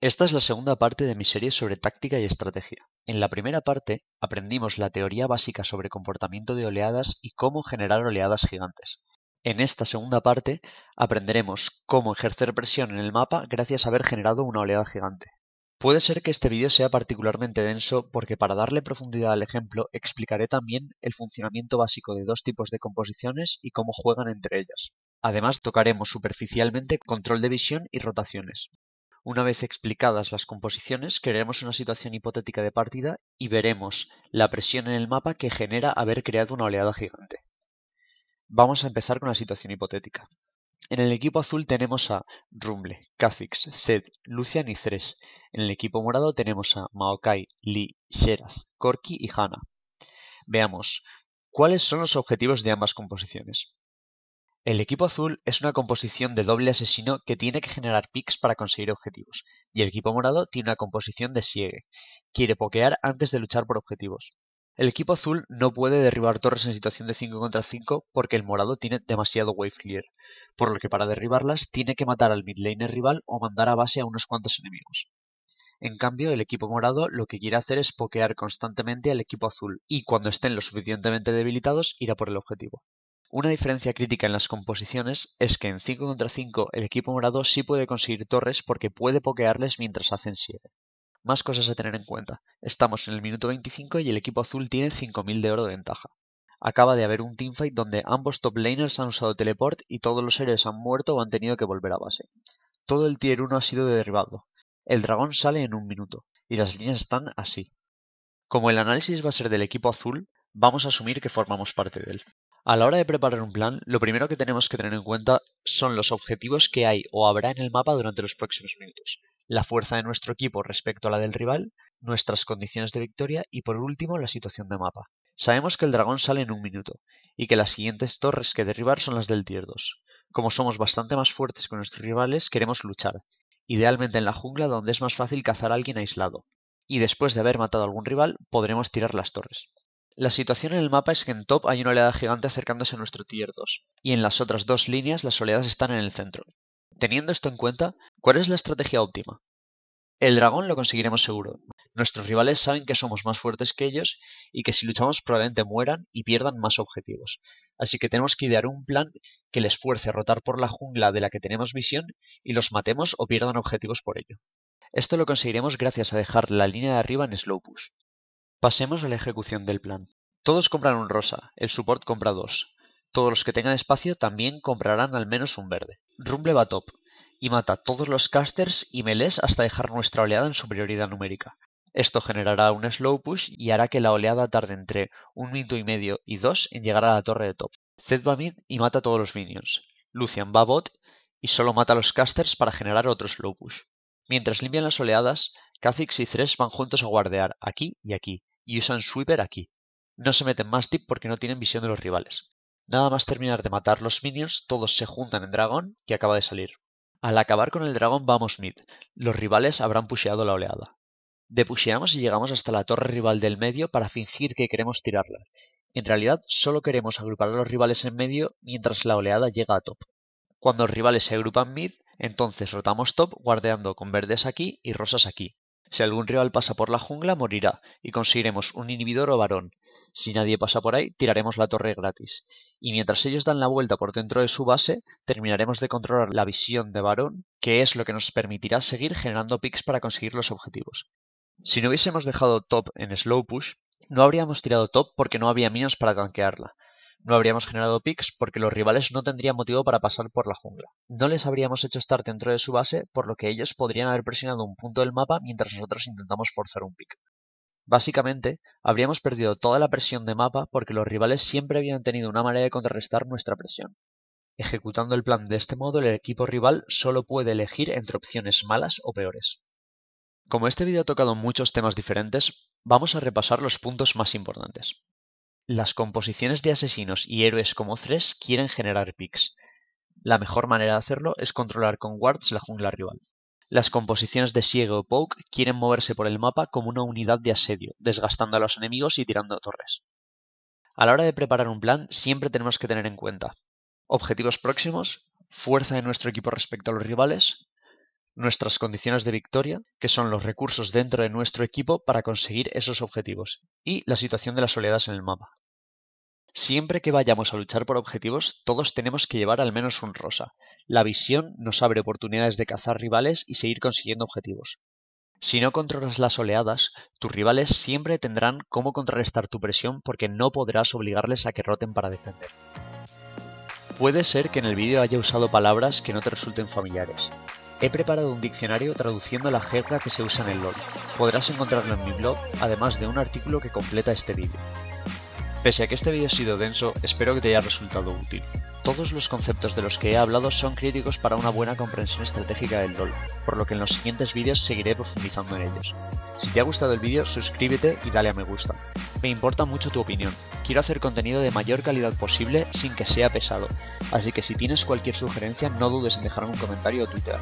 Esta es la segunda parte de mi serie sobre táctica y estrategia. En la primera parte aprendimos la teoría básica sobre comportamiento de oleadas y cómo generar oleadas gigantes. En esta segunda parte aprenderemos cómo ejercer presión en el mapa gracias a haber generado una oleada gigante. Puede ser que este vídeo sea particularmente denso porque para darle profundidad al ejemplo explicaré también el funcionamiento básico de dos tipos de composiciones y cómo juegan entre ellas. Además tocaremos superficialmente control de visión y rotaciones. Una vez explicadas las composiciones, crearemos una situación hipotética de partida y veremos la presión en el mapa que genera haber creado una oleada gigante. Vamos a empezar con la situación hipotética. En el equipo azul tenemos a Rumble, Kha'Zix, Zed, Lucian y Thresh. En el equipo morado tenemos a Maokai, Lee, Sheraz, Corki y Hana. Veamos, ¿cuáles son los objetivos de ambas composiciones? El equipo azul es una composición de doble asesino que tiene que generar picks para conseguir objetivos, y el equipo morado tiene una composición de siegue, quiere pokear antes de luchar por objetivos. El equipo azul no puede derribar torres en situación de 5 contra 5 porque el morado tiene demasiado wave clear, por lo que para derribarlas tiene que matar al laner rival o mandar a base a unos cuantos enemigos. En cambio, el equipo morado lo que quiere hacer es pokear constantemente al equipo azul y cuando estén lo suficientemente debilitados irá por el objetivo. Una diferencia crítica en las composiciones es que en 5 contra 5 el equipo morado sí puede conseguir torres porque puede pokearles mientras hacen 7. Más cosas a tener en cuenta. Estamos en el minuto 25 y el equipo azul tiene 5000 de oro de ventaja. Acaba de haber un teamfight donde ambos top laners han usado teleport y todos los héroes han muerto o han tenido que volver a base. Todo el tier 1 ha sido derribado. El dragón sale en un minuto y las líneas están así. Como el análisis va a ser del equipo azul, vamos a asumir que formamos parte de él. A la hora de preparar un plan, lo primero que tenemos que tener en cuenta son los objetivos que hay o habrá en el mapa durante los próximos minutos, la fuerza de nuestro equipo respecto a la del rival, nuestras condiciones de victoria y por último la situación de mapa. Sabemos que el dragón sale en un minuto y que las siguientes torres que derribar son las del tier 2. Como somos bastante más fuertes que nuestros rivales, queremos luchar, idealmente en la jungla donde es más fácil cazar a alguien aislado, y después de haber matado a algún rival podremos tirar las torres. La situación en el mapa es que en top hay una oleada gigante acercándose a nuestro tier 2, y en las otras dos líneas las oleadas están en el centro. Teniendo esto en cuenta, ¿cuál es la estrategia óptima? El dragón lo conseguiremos seguro. Nuestros rivales saben que somos más fuertes que ellos y que si luchamos probablemente mueran y pierdan más objetivos. Así que tenemos que idear un plan que les fuerce a rotar por la jungla de la que tenemos visión y los matemos o pierdan objetivos por ello. Esto lo conseguiremos gracias a dejar la línea de arriba en slow Pasemos a la ejecución del plan. Todos compran un rosa, el support compra dos. Todos los que tengan espacio también comprarán al menos un verde. Rumble va top y mata todos los casters y melees hasta dejar nuestra oleada en superioridad numérica. Esto generará un slow push y hará que la oleada tarde entre un minuto y medio y dos en llegar a la torre de top. Zed va mid y mata todos los minions. Lucian va bot y solo mata a los casters para generar otro slow push. Mientras limpian las oleadas, Kha'Zix y Thresh van juntos a guardear aquí y aquí, y usan Sweeper aquí. No se meten más tip porque no tienen visión de los rivales. Nada más terminar de matar los minions, todos se juntan en dragón que acaba de salir. Al acabar con el dragón vamos mid. Los rivales habrán pusheado la oleada. Depusheamos y llegamos hasta la torre rival del medio para fingir que queremos tirarla. En realidad solo queremos agrupar a los rivales en medio mientras la oleada llega a top. Cuando los rivales se agrupan mid, entonces rotamos top guardeando con verdes aquí y rosas aquí. Si algún rival pasa por la jungla, morirá y conseguiremos un inhibidor o varón. Si nadie pasa por ahí, tiraremos la torre gratis. Y mientras ellos dan la vuelta por dentro de su base, terminaremos de controlar la visión de varón, que es lo que nos permitirá seguir generando picks para conseguir los objetivos. Si no hubiésemos dejado top en slow push, no habríamos tirado top porque no había minions para tanquearla, no habríamos generado picks porque los rivales no tendrían motivo para pasar por la jungla. No les habríamos hecho estar dentro de su base, por lo que ellos podrían haber presionado un punto del mapa mientras nosotros intentamos forzar un pick. Básicamente, habríamos perdido toda la presión de mapa porque los rivales siempre habían tenido una manera de contrarrestar nuestra presión. Ejecutando el plan de este modo, el equipo rival solo puede elegir entre opciones malas o peores. Como este vídeo ha tocado muchos temas diferentes, vamos a repasar los puntos más importantes. Las composiciones de asesinos y héroes como tres quieren generar picks. La mejor manera de hacerlo es controlar con wards la jungla rival. Las composiciones de Siege o Poke quieren moverse por el mapa como una unidad de asedio, desgastando a los enemigos y tirando torres. A la hora de preparar un plan siempre tenemos que tener en cuenta objetivos próximos, fuerza de nuestro equipo respecto a los rivales, nuestras condiciones de victoria, que son los recursos dentro de nuestro equipo para conseguir esos objetivos, y la situación de las oleadas en el mapa. Siempre que vayamos a luchar por objetivos, todos tenemos que llevar al menos un rosa. La visión nos abre oportunidades de cazar rivales y seguir consiguiendo objetivos. Si no controlas las oleadas, tus rivales siempre tendrán cómo contrarrestar tu presión porque no podrás obligarles a que roten para defender. Puede ser que en el vídeo haya usado palabras que no te resulten familiares. He preparado un diccionario traduciendo la jerga que se usa en el LOL. Podrás encontrarlo en mi blog, además de un artículo que completa este vídeo. Pese a que este vídeo ha sido denso, espero que te haya resultado útil. Todos los conceptos de los que he hablado son críticos para una buena comprensión estratégica del LoL, por lo que en los siguientes vídeos seguiré profundizando en ellos. Si te ha gustado el vídeo, suscríbete y dale a me gusta. Me importa mucho tu opinión, quiero hacer contenido de mayor calidad posible sin que sea pesado, así que si tienes cualquier sugerencia no dudes en dejarme un comentario o Twitter.